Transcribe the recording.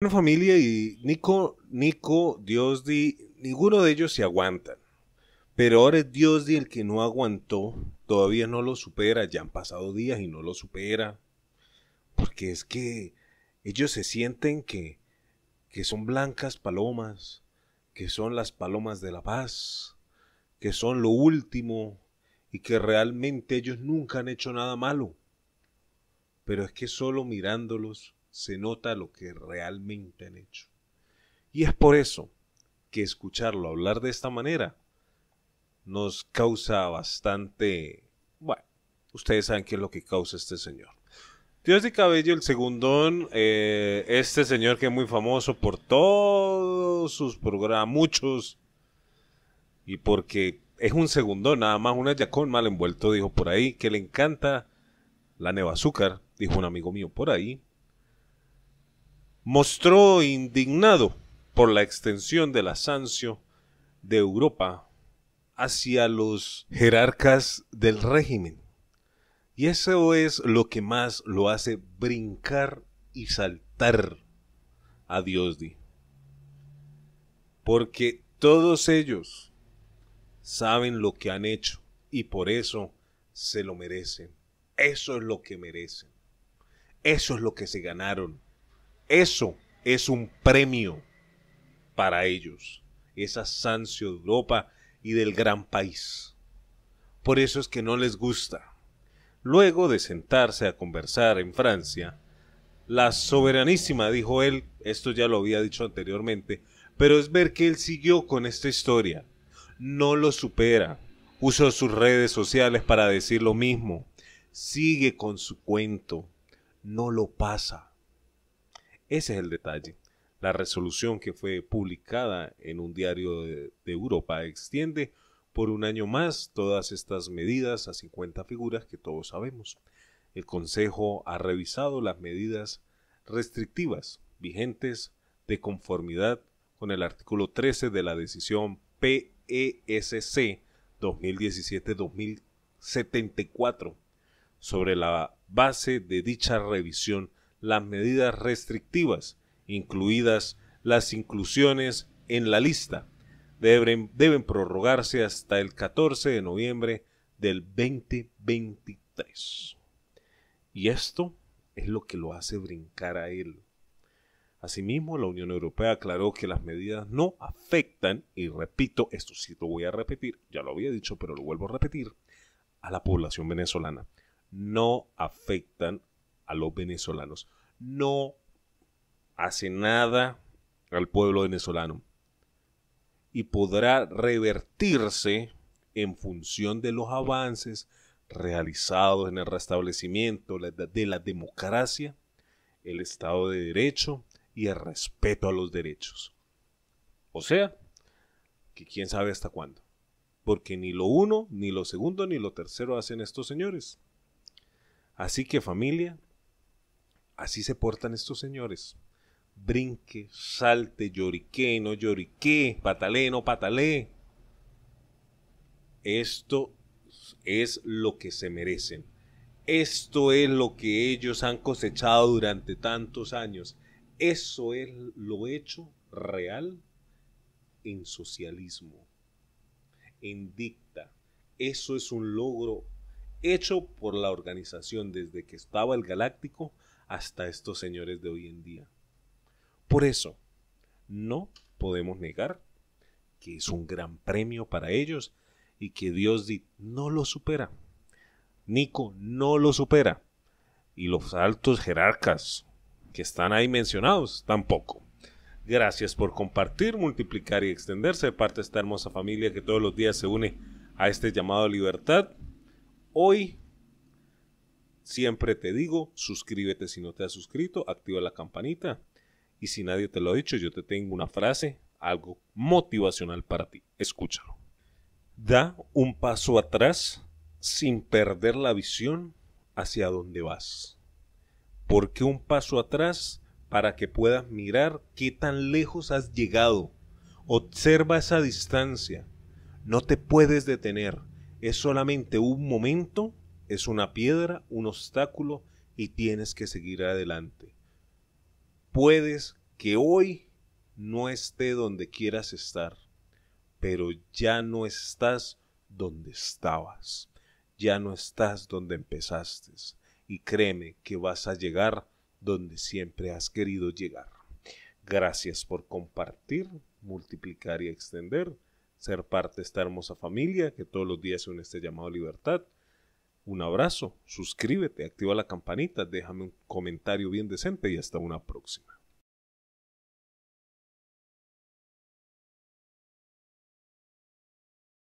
Una familia y Nico, Nico, di, ninguno de ellos se aguantan. Pero ahora es di el que no aguantó, todavía no lo supera, ya han pasado días y no lo supera. Porque es que ellos se sienten que, que son blancas palomas, que son las palomas de la paz, que son lo último y que realmente ellos nunca han hecho nada malo. Pero es que solo mirándolos se nota lo que realmente han hecho. Y es por eso que escucharlo hablar de esta manera nos causa bastante... Bueno, ustedes saben qué es lo que causa este señor. Dios de Cabello, el segundón, eh, este señor que es muy famoso por todos sus programas, muchos, y porque es un segundón, nada más un ayacón mal envuelto, dijo por ahí, que le encanta la neva azúcar, dijo un amigo mío por ahí, mostró indignado por la extensión del asancio de Europa hacia los jerarcas del régimen. Y eso es lo que más lo hace brincar y saltar a Diosdi. Porque todos ellos saben lo que han hecho y por eso se lo merecen. Eso es lo que merecen. Eso es lo que se ganaron. Eso es un premio para ellos, esa sancio de Europa y del gran país. Por eso es que no les gusta. Luego de sentarse a conversar en Francia, la soberanísima, dijo él, esto ya lo había dicho anteriormente, pero es ver que él siguió con esta historia. No lo supera. Usó sus redes sociales para decir lo mismo. Sigue con su cuento. No lo pasa. Ese es el detalle. La resolución que fue publicada en un diario de, Europa extiende por un año más todas estas medidas a 50 figuras que todos sabemos. El Consejo ha revisado las medidas restrictivas vigentes de conformidad con el artículo 13 de la decisión PESC 2017-2074 sobre la base de dicha revisión las medidas restrictivas, incluidas las inclusiones en la lista. Deben, prorrogarse hasta el 14 de noviembre del 2023. Y esto es lo que lo hace brincar a él. Asimismo, la Unión Europea aclaró que las medidas no afectan, y repito, esto sí lo voy a repetir, ya lo había dicho, pero lo vuelvo a repetir, a la población venezolana. No afectan a los venezolanos. No hace nada al pueblo venezolano y podrá revertirse en función de los avances realizados en el restablecimiento de la democracia, el Estado de Derecho y el respeto a los derechos. O sea, que quién sabe hasta cuándo. Porque ni lo uno, ni lo segundo, ni lo tercero hacen estos señores. Así que familia, Así se portan estos señores. Brinque, salte, llorique, no llorique, patalé, no patalé. Esto es lo que se merecen. Esto es lo que ellos han cosechado durante tantos años. Eso es lo hecho real en socialismo, en dicta. Eso es un logro hecho por la organización desde que estaba el Galáctico hasta estos señores de hoy en día. Por eso, no podemos negar que es un gran premio para ellos y que Dios no lo supera. Nico no lo supera. Y los altos jerarcas que están ahí mencionados tampoco. Gracias por compartir, multiplicar y extenderse de parte esta hermosa familia que todos los días se une a este llamado libertad. Hoy Siempre te digo, suscríbete si no te has suscrito, activa la campanita y si nadie te lo ha dicho, yo te tengo una frase, algo motivacional para ti. Escúchalo. Da un paso atrás sin perder la visión hacia dónde vas. ¿Por qué un paso atrás? Para que puedas mirar qué tan lejos has llegado. Observa esa distancia. No te puedes detener. Es solamente un momento es una piedra, un obstáculo y tienes que seguir adelante. Puedes que hoy no esté donde quieras estar, pero ya no estás donde estabas, ya no estás donde empezaste y créeme que vas a llegar donde siempre has querido llegar. Gracias por compartir, multiplicar y extender, ser parte de esta hermosa familia que todos los días une este llamado libertad. Un abrazo, suscríbete, activa la campanita, déjame un comentario bien decente y hasta una próxima.